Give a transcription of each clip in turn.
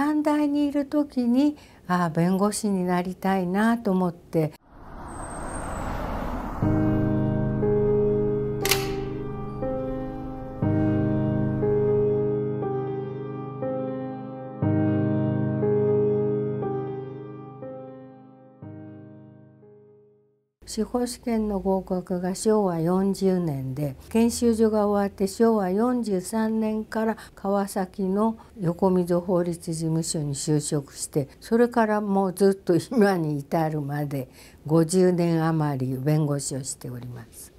短大にいる時にああ弁護士になりたいなと思って司法試験の合格が昭和40年で研修所が終わって昭和43年から川崎の横溝法律事務所に就職してそれからもうずっと今に至るまで50年余り弁護士をしております。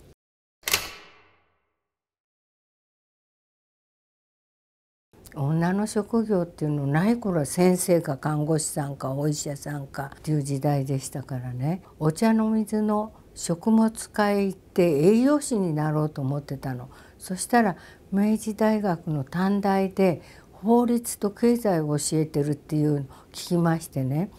女の職業っていうのない頃は先生か看護師さんかお医者さんかっていう時代でしたからねお茶の水の食物科へ行って栄養士になろうと思ってたのそしたら明治大学の短大で法律と経済を教えてるっていうのを聞きましてね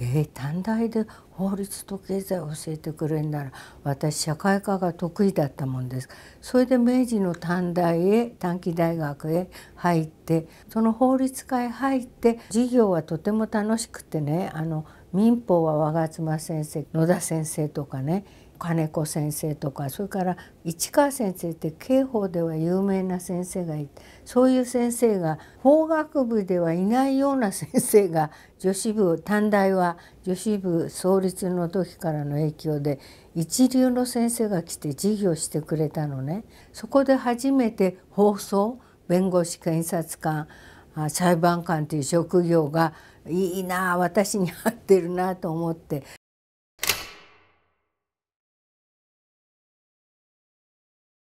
えー、短大で法律と経済を教えてくれるなら私社会科が得意だったもんですそれで明治の短大へ短期大学へ入ってその法律科へ入って授業はとても楽しくてねあの民法は我妻先生野田先生とかね金子先生とかそれから市川先生って刑法では有名な先生がいてそういう先生が法学部ではいないような先生が女子部短大は女子部創立の時からの影響で一流の先生が来て授業してくれたのね。そこで初めて放送弁護士検察官裁判官という職業がいいな私に合ってるなと思って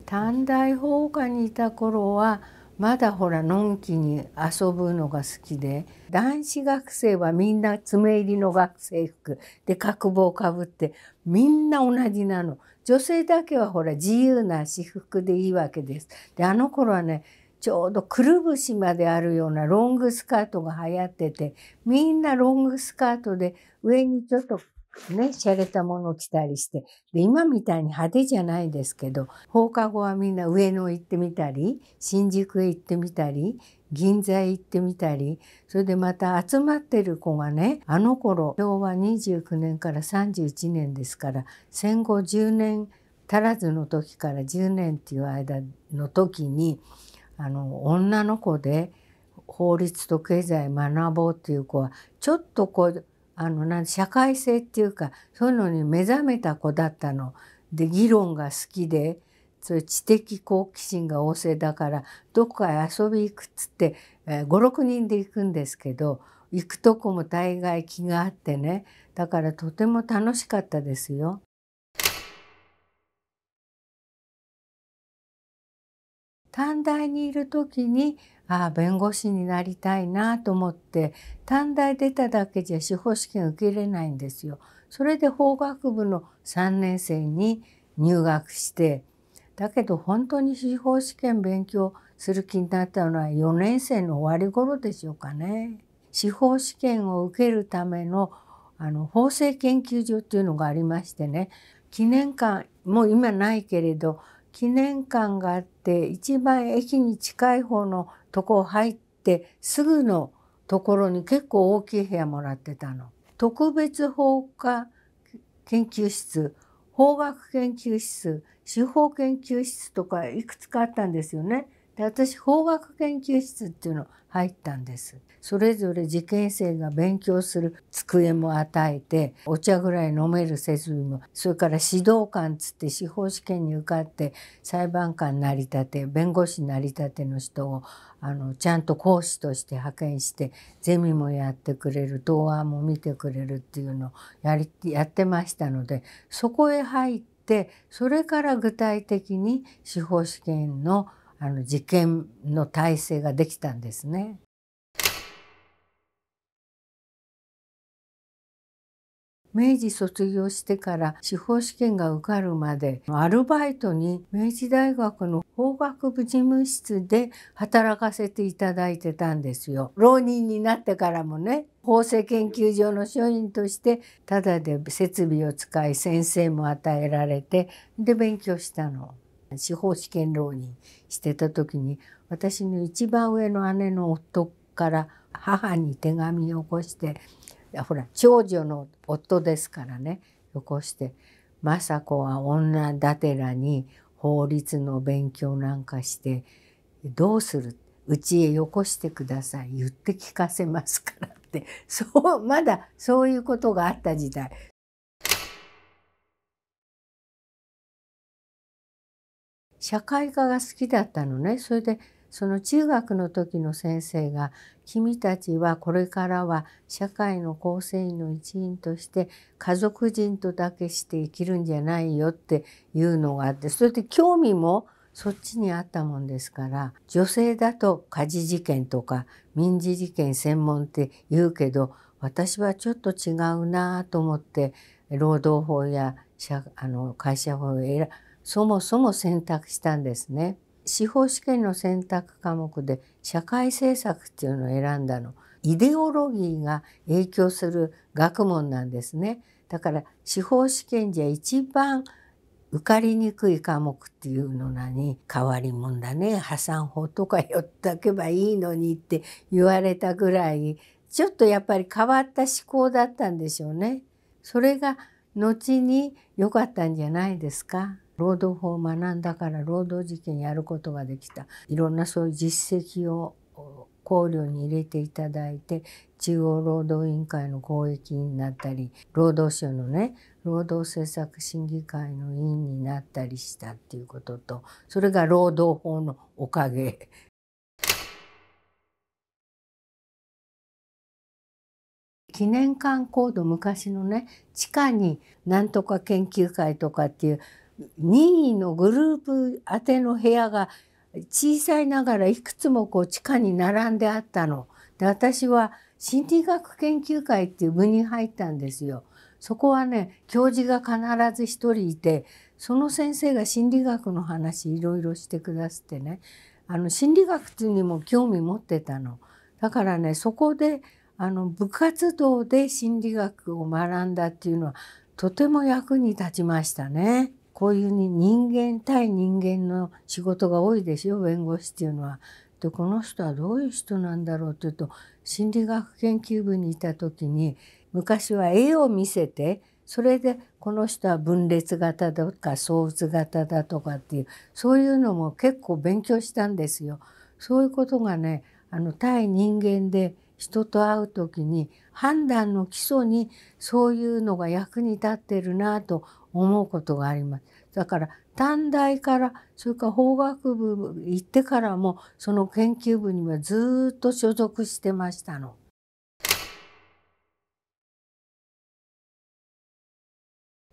短大放課にいた頃はまだほらのんきに遊ぶのが好きで男子学生はみんな爪入りの学生服で角棒かぶってみんな同じなの女性だけはほら自由な私服でいいわけです。であの頃はねちょうどくるぶしまであるようなロングスカートが流行っててみんなロングスカートで上にちょっとね、洒落たものを着たりして、で、今みたいに派手じゃないですけど、放課後はみんな上野行ってみたり、新宿へ行ってみたり、銀座へ行ってみたり、それでまた集まってる子がね、あの頃、昭和29年から31年ですから、戦後10年足らずの時から10年っていう間の時に、あの、女の子で、法律と経済学ぼうっていう子はちょっとこうあのなん社会性っていうかそういうのに目覚めた子だったの。で議論が好きでそれ知的好奇心が旺盛だからどこかへ遊び行くっつって、え56人で行くんですけど行くとこも大概気があってねだからとても楽しかったですよ。短大にいる時にああ弁護士になりたいなと思って短大出ただけじゃ司法試験受けれないんですよ。それで法学部の3年生に入学してだけど本当に司法試験勉強する気になったのは4年生の終わり頃でしょうかね。司法試験を受けるためのあの法制研究所っていうのがありましてね記念館もう今ないけれど記念館があって一番駅に近い方のとこ入ってすぐのところに結構大きい部屋もらってたの。特別法科研究室法学研究室司法研究室とかいくつかあったんですよね。で私法学研究室っていうの入ったんですそれぞれ受験生が勉強する机も与えてお茶ぐらい飲める設備もそれから指導官つって司法試験に受かって裁判官なりたて弁護士なりたての人をあのちゃんと講師として派遣してゼミもやってくれる答案も見てくれるっていうのをやりやってましたのでそこへ入ってそれから具体的に司法試験のあの実験の体制ができたんですね。明治卒業してから司法試験が受かるまでアルバイトに明治大学の法学部事務室で働かせていただいてたんですよ。浪人になってからもね法制研究所の所員としてただで設備を使い先生も与えられてで勉強したの。司法試験浪人してた時に私の一番上の姉の夫から母に手紙を起こしてほら長女の夫ですからね起こして「政子は女だてらに法律の勉強なんかしてどうするうちへよこしてください言って聞かせますから」ってそうまだそういうことがあった時代社会科が好きだったのねそれでその中学の時の先生が「君たちはこれからは社会の構成員の一員として家族人とだけして生きるんじゃないよ」っていうのがあってそれで興味もそっちにあったもんですから女性だと家事事件とか民事事件専門って言うけど私はちょっと違うなと思って労働法やあの会社法を選ぶ。そもそも選択したんですね。司法試験の選択科目で社会政策っていうのを選んだの。イデオロギーが影響する学問なんですね。だから司法試験じゃ一番受かりにくい科目っていうのなに変わりもんだね破産法とか寄っておけばいいのにって言われたぐらいちょっとやっぱり変わった思考だったんでしょうね。それが後に良かったんじゃないですか。労働法を学んだから労働事件やることができたいろんなそういう実績を考慮に入れていただいて中央労働委員会の公益員になったり労働省のね労働政策審議会の委員になったりしたっていうこととそれが労働法のおかげ。記念館コード昔のね地下になんとか研究会とかっていう任意のグループ宛ての部屋が小さいながらいくつもこう地下に並んであったの。で私は心理学研究会っていう部に入ったんですよ。そこはね教授が必ず一人いてその先生が心理学の話いろいろしてくださってねあの心理学にも興味持ってたの。だからねそこであの部活動で心理学を学んだっていうのはとても役に立ちましたね。こういうに人間対人間の仕事が多いですよ弁護士っていうのは。でこの人はどういう人なんだろうっていうと心理学研究部にいた時に昔は絵を見せてそれでこの人は分裂型だとか相物型だとかっていうそういうのも結構勉強したんですよ。そういうことがねあの対人間で人と会う時に判断の基礎にそういうのが役に立ってるなと思うことがあります。だから短大からそれから法学部行ってからもその研究部にはずっと所属してましたの。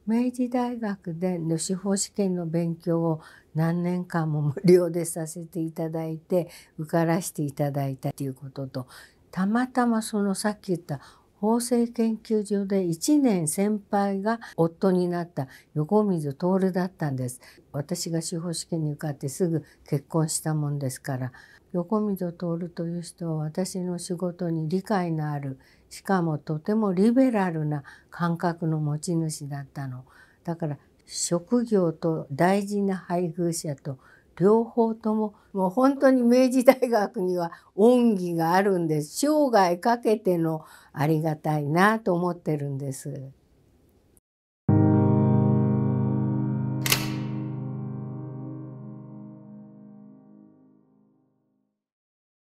明治大学での司法試験の勉強を何年間も無料でさせていただいて受からしていただいたということとたまたまそのさっき言った法制研究所で1年先輩が夫になった横水徹だったんです私が司法試験に受かってすぐ結婚したもんですから横溝徹という人は私の仕事に理解のあるしかもとてもリベラルな感覚の持ち主だったのだから職業と大事な配偶者と両方とももう本当に明治大学には恩義があるんです生涯かけてのありがたいなと思ってるんです。